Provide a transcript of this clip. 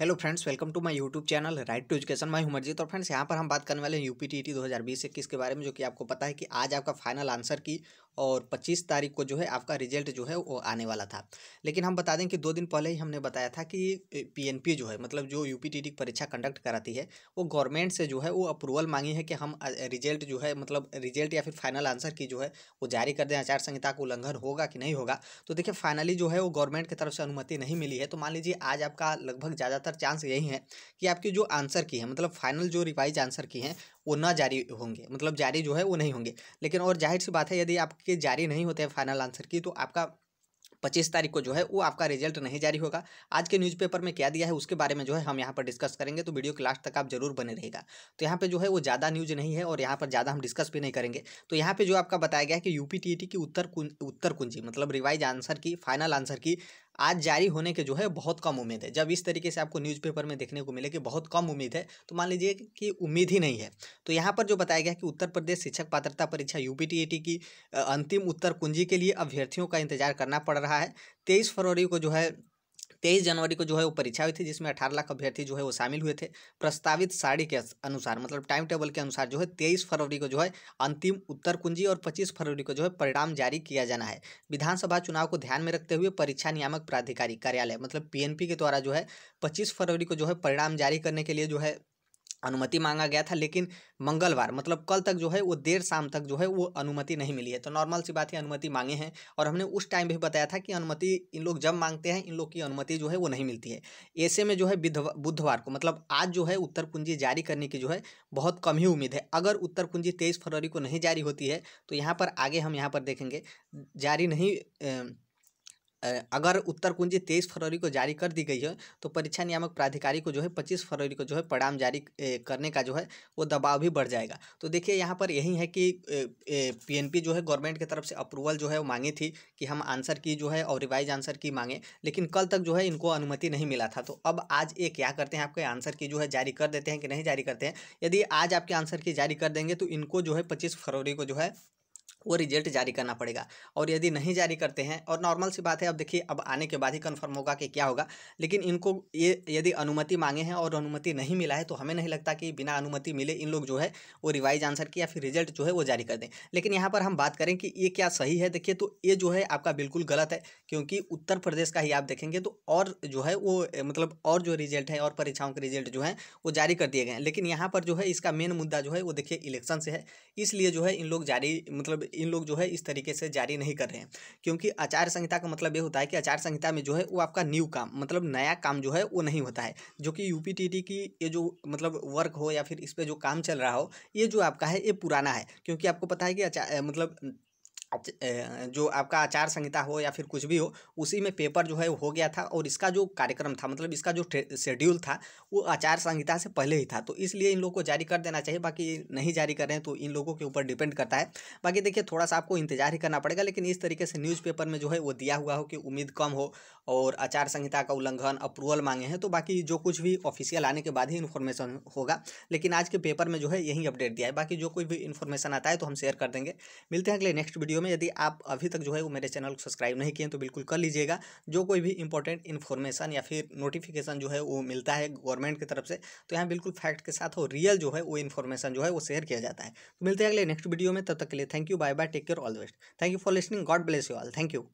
hello friends welcome to my YouTube channel right to education my हुमरजीत और friends यहाँ पर हम बात करने वाले हैं यू पी टी के बारे में जो कि आपको पता है कि आज आपका फाइनल आंसर की और 25 तारीख को जो है आपका रिजल्ट जो है वो आने वाला था लेकिन हम बता दें कि दो दिन पहले ही हमने बताया था कि पीएनपी जो है मतलब जो यू पी परीक्षा कंडक्ट कराती है वो गवर्नमेंट से जो है वो अप्रूवल मांगी है कि हम रिजल्ट जो है मतलब रिजल्ट या फिर फाइनल आंसर की जो है वो जारी कर दें आचार संहिता का उल्लंघन होगा कि नहीं होगा तो देखिए फाइनली जो है वो गवर्नमेंट की तरफ से अनुमति नहीं मिली है तो मान लीजिए आज आपका लगभग ज़्यादातर चांस यही है कि आपकी जो आंसर की है मतलब फाइनल जो रिवाइज आंसर की हैं वो ना जारी होंगे मतलब जारी जो है वो नहीं होंगे लेकिन और जाहिर सी बात है यदि आप के जारी नहीं होते हैं फाइनल आंसर की तो आपका पच्चीस तारीख को जो है वो आपका रिजल्ट नहीं जारी होगा आज के न्यूज़पेपर में क्या दिया है उसके बारे में जो है हम यहाँ पर डिस्कस करेंगे तो वीडियो के लास्ट तक आप जरूर बने रहेगा तो यहाँ पे जो है वो ज़्यादा न्यूज नहीं है और यहाँ पर ज़्यादा हम डिस्कस भी नहीं करेंगे तो यहाँ पर जो आपका बताया गया है कि यू e की उत्तर कुं, उत्तर कुंजी मतलब revise answer key final answer key आज जारी होने के जो है बहुत कम उम्मीद है जब इस तरीके से आपको न्यूज़पेपर में देखने को मिले कि बहुत कम उम्मीद है तो मान लीजिए कि उम्मीद ही नहीं है तो यहाँ पर जो बताया गया कि उत्तर प्रदेश शिक्षक पात्रता परीक्षा यू की अंतिम उत्तर कुंजी के लिए अभ्यर्थियों का इंतजार करना पड़ रहा है तेईस फरवरी को जो है तेईस जनवरी को जो है वो परीक्षा हुई थी जिसमें अठारह लाख अभ्यर्थी जो है वो शामिल हुए थे प्रस्तावित साड़ी के अनुसार मतलब टाइम टेबल के अनुसार जो है तेईस फरवरी को जो है अंतिम उत्तर कुंजी और पच्चीस फरवरी को जो है परिणाम जारी किया जाना है विधानसभा चुनाव को ध्यान में रखते हुए परीक्षा नियामक प्राधिकारी कार्यालय मतलब पीएनपी के द्वारा जो है पच्चीस फरवरी को जो है परिणाम जारी करने के लिए जो है अनुमति मांगा गया था लेकिन मंगलवार मतलब कल तक जो है वो देर शाम तक जो है वो अनुमति नहीं मिली है तो नॉर्मल सी बात है अनुमति मांगे हैं और हमने उस टाइम भी बताया था कि अनुमति इन लोग जब मांगते हैं इन लोग की अनुमति जो है वो नहीं मिलती है ऐसे में जो है बुधवार को मतलब आज जो है उत्तर पूंजी जारी करने की जो है बहुत कम ही उम्मीद है अगर उत्तर पूंजी तेईस फरवरी को नहीं जारी होती है तो यहाँ पर आगे हम यहाँ पर देखेंगे जारी नहीं अगर उत्तर कुंजी तेईस फरवरी को जारी कर दी गई है तो परीक्षा नियामक प्राधिकारी को जो है पच्चीस फरवरी को जो है परिणाम जारी करने का जो है वो दबाव भी बढ़ जाएगा तो देखिए यहाँ पर यही है कि पीएनपी जो है गवर्नमेंट की तरफ से अप्रूवल जो है मांगी थी कि हम आंसर की जो है और रिवाइज आंसर की मांगे लेकिन कल तक जो है इनको अनुमति नहीं मिला था तो अब आज ये क्या करते हैं आपके आंसर की जो है जारी कर देते हैं कि नहीं जारी करते हैं यदि आज आपके आंसर की जारी कर देंगे तो इनको जो है पच्चीस फरवरी को जो है वो रिजल्ट जारी करना पड़ेगा और यदि नहीं जारी करते हैं और नॉर्मल सी बात है अब देखिए अब आने के बाद ही कंफर्म होगा कि क्या होगा लेकिन इनको ये यदि अनुमति मांगे हैं और अनुमति नहीं मिला है तो हमें नहीं लगता कि बिना अनुमति मिले इन लोग जो है वो रिवाइज आंसर की या फिर रिजल्ट जो है वो जारी कर दें लेकिन यहाँ पर हम बात करें कि ये क्या सही है देखिए तो ये जो है आपका बिल्कुल गलत है क्योंकि उत्तर प्रदेश का ही आप देखेंगे तो और जो है वो मतलब और जो रिजल्ट है और परीक्षाओं के रिजल्ट जो है वो जारी कर दिए गए लेकिन यहाँ पर जो है इसका मेन मुद्दा जो है वो देखिए इलेक्शन से है इसलिए जो है इन लोग जारी मतलब मतलब इन लोग जो है इस तरीके से जारी नहीं कर रहे हैं क्योंकि आचार संहिता का मतलब ये होता है कि आचार संहिता में जो है वो आपका न्यू काम मतलब नया काम जो है वो नहीं होता है जो कि यू की ये जो मतलब वर्क हो या फिर इस पर जो काम चल रहा हो ये जो आपका है ये पुराना है क्योंकि आपको पता है कि मतलब जो आपका आचार संहिता हो या फिर कुछ भी हो उसी में पेपर जो है हो गया था और इसका जो कार्यक्रम था मतलब इसका जो शेड्यूल था वो आचार संहिता से पहले ही था तो इसलिए इन लोग को जारी कर देना चाहिए बाकी नहीं जारी कर रहे हैं तो इन लोगों के ऊपर डिपेंड करता है बाकी देखिए थोड़ा सा आपको इंतजार ही करना पड़ेगा लेकिन इस तरीके से न्यूज़पेपर में जो है वो दिया हुआ हो कि उम्मीद कम हो और आचार संहिता का उल्लंघन अप्रूवल मांगे हैं तो बाकी जो कुछ भी ऑफिशियल आने के बाद ही इन्फॉर्मेशन होगा लेकिन आज के पेपर में जो है यही अपडेट दिया है बाकी जो कोई भी इन्फॉर्मेशन आता है तो हम शेयर कर देंगे मिलते हैं अगले नेक्स्ट वीडियो में में यदि आप अभी तक जो है वो मेरे चैनल को सब्सक्राइब नहीं किए तो बिल्कुल कर लीजिएगा जो कोई भी इंपॉर्टेंट इन्फॉर्मेशन या फिर नोटिफिकेशन जो है वो मिलता है गवर्नमेंट की तरफ से तो यहाँ बिल्कुल फैक्ट के साथ हो रियल जो है वो इन्फॉर्मेशन जो है वो शेयर किया जाता है तो मिलते हैं अगले नेक्स्ट वीडियो में तब तक के लिए thank you bye bye take care all the best thank you for listening God bless you all thank you